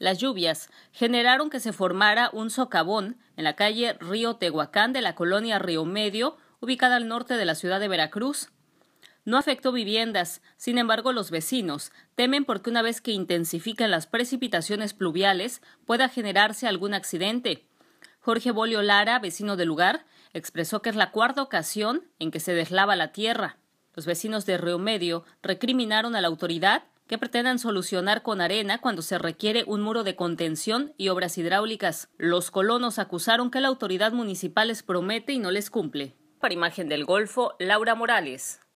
Las lluvias generaron que se formara un socavón en la calle Río Tehuacán de la colonia Río Medio, ubicada al norte de la ciudad de Veracruz. No afectó viviendas, sin embargo los vecinos temen porque una vez que intensifican las precipitaciones pluviales pueda generarse algún accidente. Jorge Bolio Lara, vecino del lugar, expresó que es la cuarta ocasión en que se deslava la tierra. Los vecinos de Río Medio recriminaron a la autoridad que pretendan solucionar con arena cuando se requiere un muro de contención y obras hidráulicas. Los colonos acusaron que la autoridad municipal les promete y no les cumple. Para Imagen del Golfo, Laura Morales.